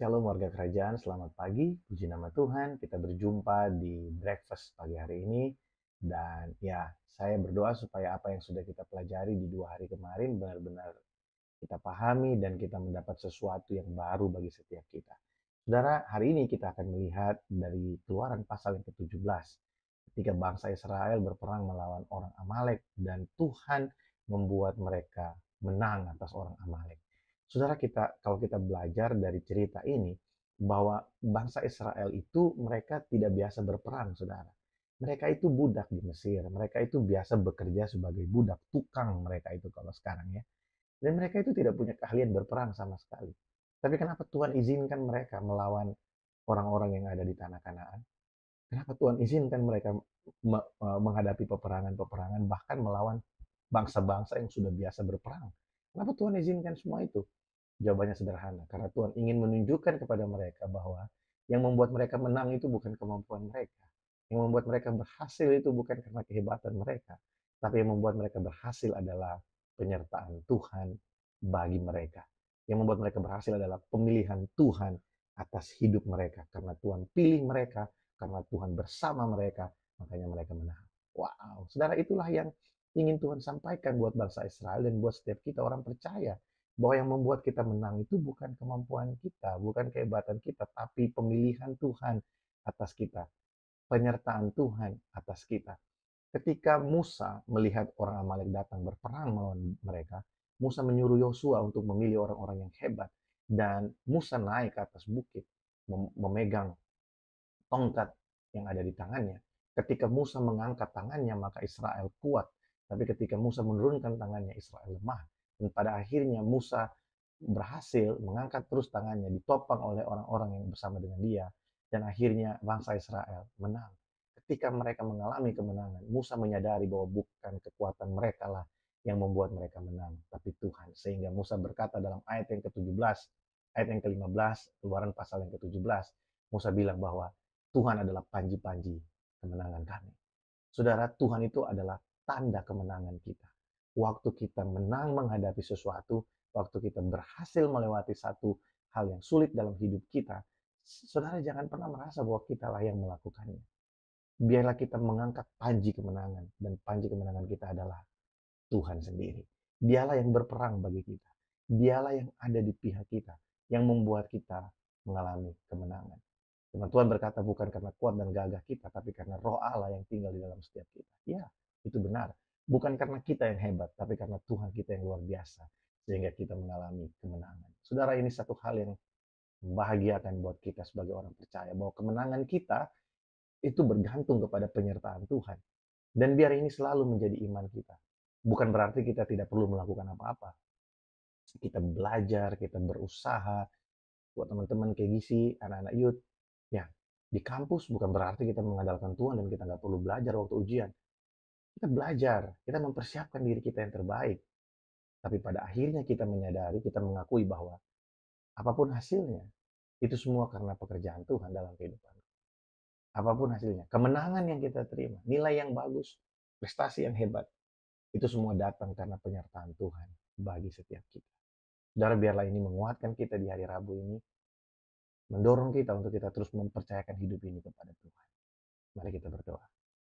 Shalom warga kerajaan, selamat pagi. Puji nama Tuhan, kita berjumpa di breakfast pagi hari ini. Dan ya, saya berdoa supaya apa yang sudah kita pelajari di dua hari kemarin benar-benar kita pahami dan kita mendapat sesuatu yang baru bagi setiap kita. Saudara, hari ini kita akan melihat dari keluaran pasal yang ke-17. Ketika bangsa Israel berperang melawan orang Amalek dan Tuhan membuat mereka menang atas orang Amalek. Saudara kita, kalau kita belajar dari cerita ini, bahwa bangsa Israel itu mereka tidak biasa berperang, saudara. Mereka itu budak di Mesir, mereka itu biasa bekerja sebagai budak, tukang mereka itu kalau sekarang ya. Dan mereka itu tidak punya keahlian berperang sama sekali. Tapi kenapa Tuhan izinkan mereka melawan orang-orang yang ada di tanah Kanaan? Kenapa Tuhan izinkan mereka e, menghadapi peperangan-peperangan bahkan melawan bangsa-bangsa yang sudah biasa berperang? Kenapa Tuhan izinkan semua itu? Jawabannya sederhana, karena Tuhan ingin menunjukkan kepada mereka bahwa yang membuat mereka menang itu bukan kemampuan mereka. Yang membuat mereka berhasil itu bukan karena kehebatan mereka, tapi yang membuat mereka berhasil adalah penyertaan Tuhan bagi mereka. Yang membuat mereka berhasil adalah pemilihan Tuhan atas hidup mereka karena Tuhan pilih mereka, karena Tuhan bersama mereka, makanya mereka menang. Wow, saudara itulah yang ingin Tuhan sampaikan buat bangsa Israel dan buat setiap kita orang percaya bahwa yang membuat kita menang itu bukan kemampuan kita, bukan kehebatan kita, tapi pemilihan Tuhan atas kita, penyertaan Tuhan atas kita. Ketika Musa melihat orang Amalek datang berperang melawan mereka, Musa menyuruh Yosua untuk memilih orang-orang yang hebat dan Musa naik ke atas bukit memegang tongkat yang ada di tangannya. Ketika Musa mengangkat tangannya maka Israel kuat, tapi ketika Musa menurunkan tangannya Israel lemah. Dan pada akhirnya Musa berhasil mengangkat terus tangannya ditopang oleh orang-orang yang bersama dengan dia dan akhirnya bangsa Israel menang. Ketika mereka mengalami kemenangan, Musa menyadari bahwa bukan kekuatan mereka lah yang membuat mereka menang, tapi Tuhan. Sehingga Musa berkata dalam ayat yang ke-17, ayat yang ke-15, keluaran pasal yang ke-17, Musa bilang bahwa Tuhan adalah panji-panji kemenangan kami. Saudara, Tuhan itu adalah tanda kemenangan kita waktu kita menang menghadapi sesuatu, waktu kita berhasil melewati satu hal yang sulit dalam hidup kita, saudara jangan pernah merasa bahwa kita lah yang melakukannya. Biarlah kita mengangkat panji kemenangan, dan panji kemenangan kita adalah Tuhan sendiri. Dialah yang berperang bagi kita. Dialah yang ada di pihak kita, yang membuat kita mengalami kemenangan. Firman Tuhan berkata bukan karena kuat dan gagah kita, tapi karena roh Allah yang tinggal di dalam setiap kita. Ya, itu benar. Bukan karena kita yang hebat, tapi karena Tuhan kita yang luar biasa. Sehingga kita mengalami kemenangan. Saudara, ini satu hal yang membahagiakan buat kita sebagai orang percaya. Bahwa kemenangan kita itu bergantung kepada penyertaan Tuhan. Dan biar ini selalu menjadi iman kita. Bukan berarti kita tidak perlu melakukan apa-apa. Kita belajar, kita berusaha. Buat teman-teman kayak gisi, anak-anak youth. Ya, di kampus bukan berarti kita mengandalkan Tuhan dan kita nggak perlu belajar waktu ujian kita belajar, kita mempersiapkan diri kita yang terbaik. Tapi pada akhirnya kita menyadari, kita mengakui bahwa apapun hasilnya, itu semua karena pekerjaan Tuhan dalam kehidupan. Apapun hasilnya, kemenangan yang kita terima, nilai yang bagus, prestasi yang hebat, itu semua datang karena penyertaan Tuhan bagi setiap kita. Saudara, biarlah ini menguatkan kita di hari Rabu ini, mendorong kita untuk kita terus mempercayakan hidup ini kepada Tuhan. Mari kita berdoa.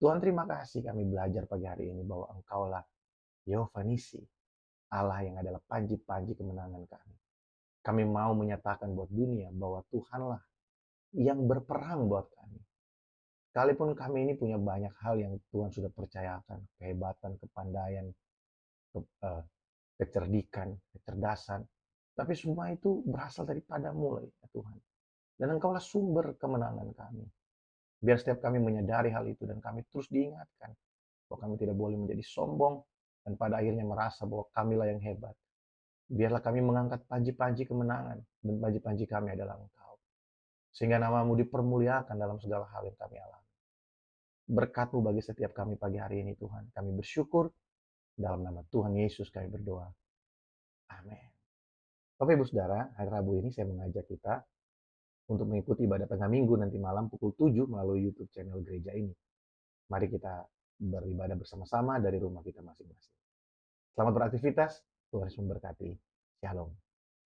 Tuhan terima kasih kami belajar pagi hari ini bahwa engkaulah Yehova Nisi, Allah yang adalah panji-panji kemenangan kami. Kami mau menyatakan buat dunia bahwa Tuhanlah yang berperang buat kami. Kalipun kami ini punya banyak hal yang Tuhan sudah percayakan, kehebatan, kepandaian, ke, uh, kecerdikan, kecerdasan, tapi semua itu berasal daripada mulai ya Tuhan. Dan engkaulah sumber kemenangan kami. Biar setiap kami menyadari hal itu dan kami terus diingatkan bahwa kami tidak boleh menjadi sombong dan pada akhirnya merasa bahwa kamilah yang hebat. Biarlah kami mengangkat panji-panji kemenangan dan panji-panji kami adalah Engkau. Sehingga namamu dipermuliakan dalam segala hal yang kami alami. Berkatmu bagi setiap kami pagi hari ini Tuhan. Kami bersyukur dalam nama Tuhan Yesus kami berdoa. Amin. Bapak Ibu Saudara, hari Rabu ini saya mengajak kita untuk mengikuti ibadah tengah minggu nanti malam pukul 7 melalui YouTube channel gereja ini. Mari kita beribadah bersama-sama dari rumah kita masing-masing. Selamat beraktivitas, Tuhan Yesus memberkati. Shalom.